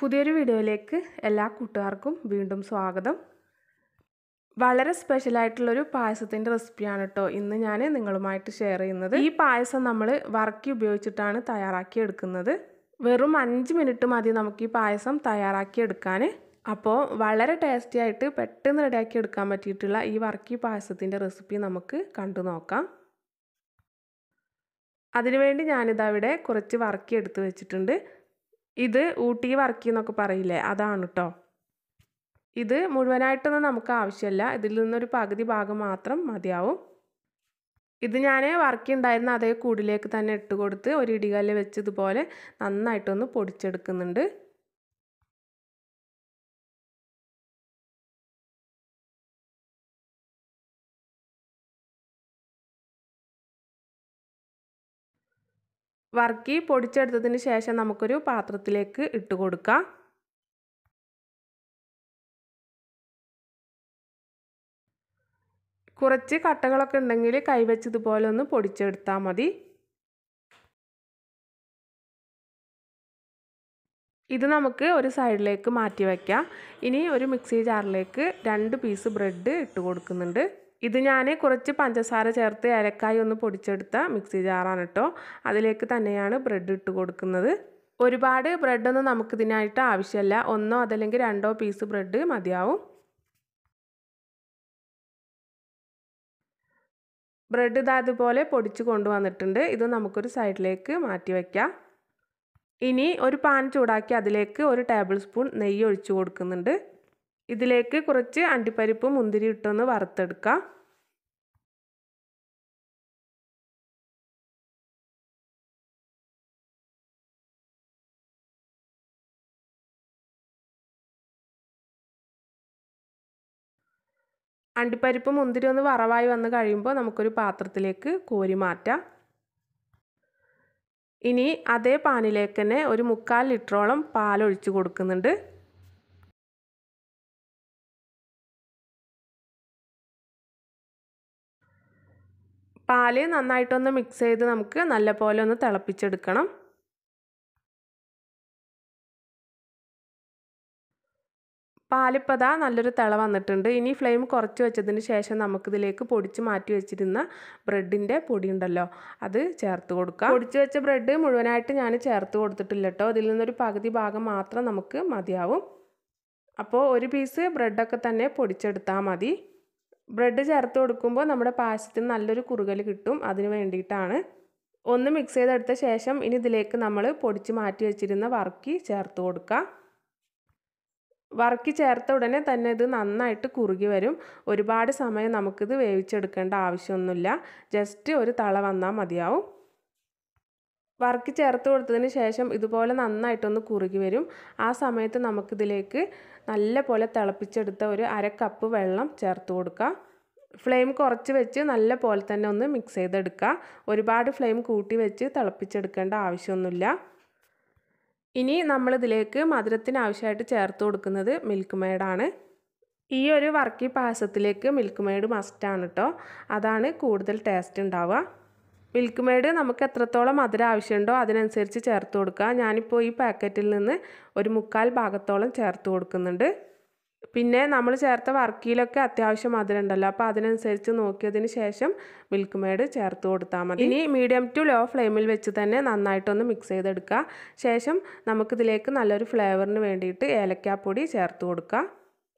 പുതിയൊരു വീഡിയോയിലേക്ക് എല്ലാ കൂട്ടുകാർക്കും വീണ്ടും സ്വാഗതം വളരെ സ്പെഷ്യലായിട്ടുള്ളൊരു പായസത്തിൻ്റെ റെസിപ്പിയാണ് കേട്ടോ ഇന്ന് ഞാൻ നിങ്ങളുമായിട്ട് ഷെയർ ചെയ്യുന്നത് ഈ പായസം നമ്മൾ വറക്കി ഉപയോഗിച്ചിട്ടാണ് തയ്യാറാക്കി എടുക്കുന്നത് വെറും അഞ്ച് മിനിറ്റ് മതി നമുക്ക് ഈ പായസം തയ്യാറാക്കി എടുക്കാൻ അപ്പോൾ വളരെ ടേസ്റ്റി ആയിട്ട് പെട്ടെന്ന് റെഡിയാക്കി എടുക്കാൻ പറ്റിയിട്ടുള്ള ഈ വർക്കി പായസത്തിൻ്റെ റെസിപ്പി നമുക്ക് കണ്ടു നോക്കാം അതിനുവേണ്ടി ഞാനിതവിടെ കുറച്ച് വറക്കി എടുത്ത് വെച്ചിട്ടുണ്ട് ഇത് ഊട്ടി വർക്ക് ചെയ്യുന്നൊക്കെ പറയില്ലേ അതാണ് കേട്ടോ ഇത് മുഴുവനായിട്ടൊന്നും നമുക്ക് ആവശ്യമില്ല ഇതിൽ നിന്നൊരു പകുതി ഭാഗം മാത്രം മതിയാവും ഇത് ഞാൻ വർക്ക് ഉണ്ടായിരുന്ന അതേ കൂടിലേക്ക് തന്നെ ഇട്ട് കൊടുത്ത് ഒരു ഇടികല്ല് വെച്ച് ഇതുപോലെ നന്നായിട്ടൊന്ന് പൊടിച്ചെടുക്കുന്നുണ്ട് വർക്കി പൊടിച്ചെടുത്തതിന് ശേഷം നമുക്കൊരു പാത്രത്തിലേക്ക് ഇട്ട് കൊടുക്കാം കുറച്ച് കട്ടകളൊക്കെ ഉണ്ടെങ്കിൽ കൈവച്ചതുപോലെ ഒന്ന് പൊടിച്ചെടുത്താൽ മതി ഇത് നമുക്ക് ഒരു സൈഡിലേക്ക് മാറ്റി വയ്ക്കാം ഇനി ഒരു മിക്സി ജാറിലേക്ക് രണ്ട് പീസ് ബ്രെഡ് ഇട്ട് കൊടുക്കുന്നുണ്ട് ഇത് ഞാൻ കുറച്ച് പഞ്ചസാര ചേർത്ത് ഏലക്കായ ഒന്ന് പൊടിച്ചെടുത്ത മിക്സി ജാറാണ് കേട്ടോ അതിലേക്ക് തന്നെയാണ് ബ്രെഡ് ഇട്ട് കൊടുക്കുന്നത് ഒരുപാട് ബ്രെഡൊന്നും നമുക്കിതിനായിട്ട് ആവശ്യമല്ല ഒന്നോ അതല്ലെങ്കിൽ രണ്ടോ പീസ് ബ്രെഡ് മതിയാവും ബ്രെഡ് ഇതാ അതുപോലെ പൊടിച്ച് കൊണ്ടുവന്നിട്ടുണ്ട് ഇത് നമുക്കൊരു സൈഡിലേക്ക് മാറ്റി വയ്ക്കാം ഇനി ഒരു പാൻ ചൂടാക്കി അതിലേക്ക് ഒരു ടേബിൾ സ്പൂൺ നെയ്യ് ഒഴിച്ചു കൊടുക്കുന്നുണ്ട് ഇതിലേക്ക് കുറച്ച് അണ്ടിപ്പരിപ്പ് മുന്തിരി ഇട്ടൊന്ന് വറുത്തെടുക്കാം അണ്ടിപ്പരിപ്പ് മുന്തിരി ഒന്ന് വറവായി വന്ന് കഴിയുമ്പോൾ നമുക്കൊരു പാത്രത്തിലേക്ക് കോരി മാറ്റാം ഇനി അതേ പാനിലേക്ക് തന്നെ ഒരു മുക്കാൽ ലിറ്ററോളം പാൽ ഒഴിച്ച് കൊടുക്കുന്നുണ്ട് പാല് നന്നായിട്ടൊന്ന് മിക്സ് ചെയ്ത് നമുക്ക് നല്ലപോലെ ഒന്ന് തിളപ്പിച്ചെടുക്കണം പാലിപ്പോൾ നല്ലൊരു തിള വന്നിട്ടുണ്ട് ഇനി ഫ്ലെയിം കുറച്ച് വെച്ചതിന് ശേഷം നമുക്കിതിലേക്ക് പൊടിച്ച് മാറ്റി വെച്ചിരുന്ന ബ്രെഡിൻ്റെ പൊടി ഉണ്ടല്ലോ അത് ചേർത്ത് കൊടുക്കാം പൊടിച്ച് വെച്ച ബ്രെഡ് മുഴുവനായിട്ട് ഞാൻ ചേർത്ത് കൊടുത്തിട്ടില്ല കേട്ടോ ഇതിൽ നിന്നൊരു പകുതി ഭാഗം മാത്രം നമുക്ക് മതിയാവും അപ്പോൾ ഒരു പീസ് ബ്രെഡൊക്കെ തന്നെ പൊടിച്ചെടുത്താൽ മതി ബ്രെഡ് ചേർത്ത് കൊടുക്കുമ്പോൾ നമ്മുടെ പായസത്തിന് നല്ലൊരു കുറുകൽ കിട്ടും അതിന് വേണ്ടിയിട്ടാണ് ഒന്ന് മിക്സ് ചെയ്തെടുത്ത ശേഷം ഇനി ഇതിലേക്ക് നമ്മൾ പൊടിച്ച് മാറ്റി വെച്ചിരുന്ന വറുക്കി ചേർത്ത് കൊടുക്കുക വറുക്കി ചേർത്ത ഉടനെ തന്നെ ഇത് നന്നായിട്ട് കുറുകി വരും ഒരുപാട് സമയം നമുക്കിത് വേവിച്ചെടുക്കേണ്ട ആവശ്യമൊന്നുമില്ല ജസ്റ്റ് ഒരു തള വന്നാൽ മതിയാവും വർക്ക് ചേർത്ത് കൊടുത്തതിന് ശേഷം ഇതുപോലെ നന്നായിട്ടൊന്ന് കുറുകി വരും ആ സമയത്ത് നമുക്കിതിലേക്ക് നല്ല പോലെ തിളപ്പിച്ചെടുത്ത ഒരു അര കപ്പ് വെള്ളം ചേർത്ത് കൊടുക്കുക ഫ്ലെയിം കുറച്ച് വെച്ച് നല്ല പോലെ തന്നെ ഒന്ന് മിക്സ് ചെയ്തെടുക്കുക ഒരുപാട് ഫ്ലെയിം കൂട്ടി വെച്ച് തിളപ്പിച്ചെടുക്കേണ്ട ആവശ്യമൊന്നുമില്ല ഇനി നമ്മളിതിലേക്ക് മധുരത്തിന് ആവശ്യമായിട്ട് ചേർത്ത് കൊടുക്കുന്നത് മിൽക്ക് മേഡാണ് ഈ ഒരു വർക്കി പായസത്തിലേക്ക് മിൽക്ക് മേഡ് മസ്റ്റാണ് കേട്ടോ അതാണ് കൂടുതൽ ടേസ്റ്റ് ഉണ്ടാവുക മിൽക്ക് മെയ്ഡ് നമുക്ക് എത്രത്തോളം മധുരം ആവശ്യമുണ്ടോ അതിനനുസരിച്ച് ചേർത്ത് കൊടുക്കുക ഞാനിപ്പോൾ ഈ പാക്കറ്റിൽ നിന്ന് ഒരു മുക്കാൽ ഭാഗത്തോളം ചേർത്ത് കൊടുക്കുന്നുണ്ട് പിന്നെ നമ്മൾ ചേർത്ത വർക്കിയിലൊക്കെ അത്യാവശ്യം മധുരം ഉണ്ടല്ലോ അപ്പോൾ അതിനനുസരിച്ച് നോക്കിയതിന് ശേഷം മിൽക്ക് മേഡ് ചേർത്ത് കൊടുത്താൽ മതി ഇനി മീഡിയം ടു ലോ ഫ്ലെയിമിൽ വെച്ച് തന്നെ നന്നായിട്ടൊന്ന് മിക്സ് ചെയ്തെടുക്കുക ശേഷം നമുക്കിതിലേക്ക് നല്ലൊരു ഫ്ലേവറിന് വേണ്ടിയിട്ട് ഏലക്കാപ്പൊടി ചേർത്ത് കൊടുക്കുക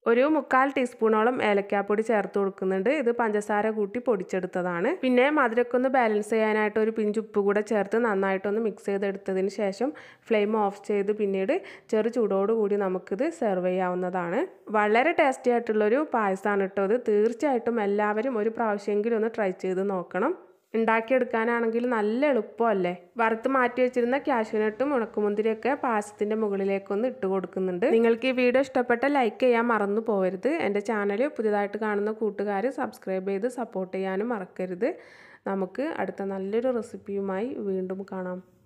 ഒരു മുക്കാൽ ടീസ്പൂണോളം ഏലക്കാപ്പൊടി ചേർത്ത് കൊടുക്കുന്നുണ്ട് ഇത് പഞ്ചസാര കൂട്ടി പൊടിച്ചെടുത്തതാണ് പിന്നെ മധുരക്കൊന്ന് ബാലൻസ് ചെയ്യാനായിട്ട് ഒരു പിഞ്ച് ഉപ്പ് കൂടെ ചേർത്ത് നന്നായിട്ടൊന്ന് മിക്സ് ചെയ്തെടുത്തതിന് ശേഷം ഫ്ലെയിം ഓഫ് ചെയ്ത് പിന്നീട് ചെറു ചൂടോടുകൂടി നമുക്കിത് സെർവ് ചെയ്യാവുന്നതാണ് വളരെ ടേസ്റ്റി ആയിട്ടുള്ളൊരു പായസമാണ് കേട്ടോ ഇത് തീർച്ചയായിട്ടും എല്ലാവരും ഒരു പ്രാവശ്യമെങ്കിലും ഒന്ന് ട്രൈ ചെയ്ത് നോക്കണം ഉണ്ടാക്കിയെടുക്കാനാണെങ്കിൽ നല്ല എളുപ്പമല്ലേ വറുത്ത് മാറ്റി വെച്ചിരുന്ന കാഷ്യൂനട്ടും ഉണക്കുമുന്തിരിയൊക്കെ പായസത്തിൻ്റെ മുകളിലേക്കൊന്ന് ഇട്ട് കൊടുക്കുന്നുണ്ട് നിങ്ങൾക്ക് ഈ വീഡിയോ ഇഷ്ടപ്പെട്ട ലൈക്ക് ചെയ്യാൻ മറന്നു പോകരുത് എൻ്റെ ചാനൽ പുതിയതായിട്ട് കാണുന്ന കൂട്ടുകാർ സബ്സ്ക്രൈബ് ചെയ്ത് സപ്പോർട്ട് ചെയ്യാനും മറക്കരുത് നമുക്ക് അടുത്ത നല്ലൊരു റെസിപ്പിയുമായി വീണ്ടും കാണാം